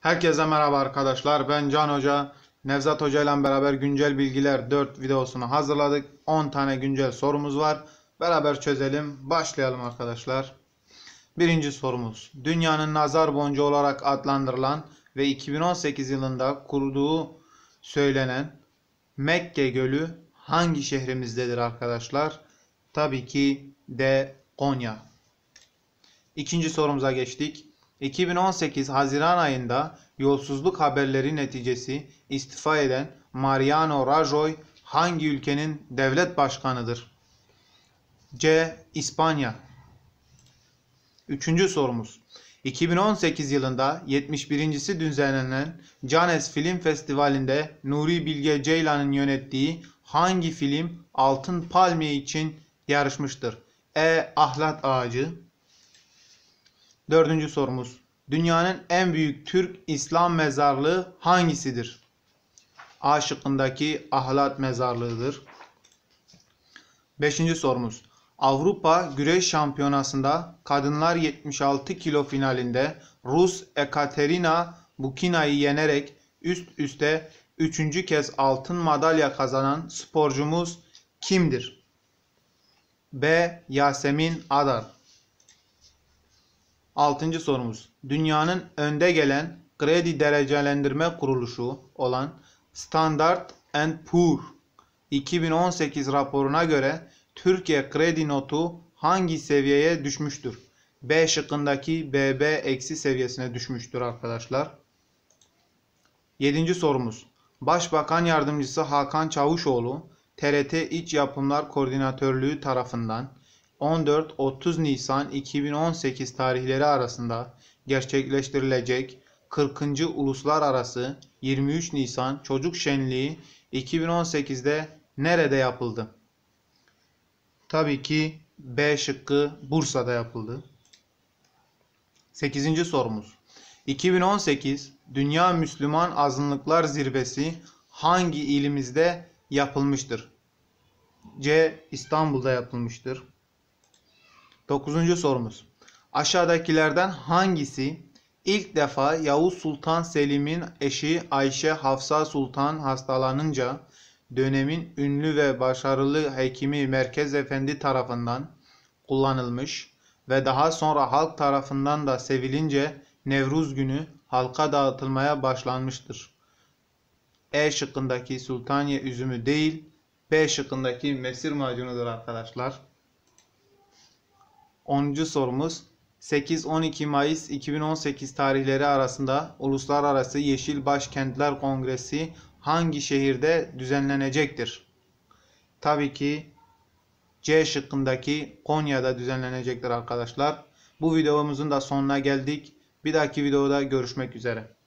Herkese merhaba arkadaşlar. Ben Can Hoca. Nevzat Hoca ile beraber güncel bilgiler 4 videosunu hazırladık. 10 tane güncel sorumuz var. Beraber çözelim. Başlayalım arkadaşlar. Birinci sorumuz. Dünyanın nazar boncuğu olarak adlandırılan ve 2018 yılında kurduğu söylenen Mekke Gölü hangi şehrimizdedir arkadaşlar? Tabii ki de Konya. İkinci sorumuza geçtik. 2018 Haziran ayında yolsuzluk haberleri neticesi istifa eden Mariano Rajoy hangi ülkenin devlet başkanıdır? C. İspanya Üçüncü sorumuz. 2018 yılında 71.si düzenlenen Cannes Film Festivali'nde Nuri Bilge Ceylan'ın yönettiği hangi film Altın Palmiye için yarışmıştır? E. Ahlat Ağacı Dördüncü sorumuz. Dünyanın en büyük Türk İslam mezarlığı hangisidir? A şıkkındaki Ahlat mezarlığıdır. Beşinci sorumuz. Avrupa Güreş Şampiyonası'nda kadınlar 76 kilo finalinde Rus Ekaterina Bukina'yı yenerek üst üste üçüncü kez altın madalya kazanan sporcumuz kimdir? B. Yasemin Adar 6. sorumuz. Dünyanın önde gelen kredi derecelendirme kuruluşu olan Standard Poor 2018 raporuna göre Türkiye kredi notu hangi seviyeye düşmüştür? B şıkkındaki BB eksi seviyesine düşmüştür arkadaşlar. 7. sorumuz. Başbakan Yardımcısı Hakan Çavuşoğlu TRT İç Yapımlar Koordinatörlüğü tarafından 14-30 Nisan 2018 tarihleri arasında gerçekleştirilecek 40. Uluslararası 23 Nisan Çocuk Şenliği 2018'de nerede yapıldı? Tabii ki B şıkkı Bursa'da yapıldı. 8. sorumuz. 2018 Dünya Müslüman Azınlıklar Zirvesi hangi ilimizde yapılmıştır? C. İstanbul'da yapılmıştır. 9. sorumuz. Aşağıdakilerden hangisi ilk defa Yavuz Sultan Selim'in eşi Ayşe Hafsa Sultan hastalanınca dönemin ünlü ve başarılı hekimi Merkez Efendi tarafından kullanılmış ve daha sonra halk tarafından da sevilince Nevruz günü halka dağıtılmaya başlanmıştır. E şıkkındaki Sultaniye üzümü değil, B şıkkındaki mesir macunudur arkadaşlar. 10. sorumuz 8-12 Mayıs 2018 tarihleri arasında Uluslararası Yeşil Başkentler Kongresi hangi şehirde düzenlenecektir? Tabii ki C şıkkındaki Konya'da düzenlenecektir arkadaşlar. Bu videomuzun da sonuna geldik. Bir dahaki videoda görüşmek üzere.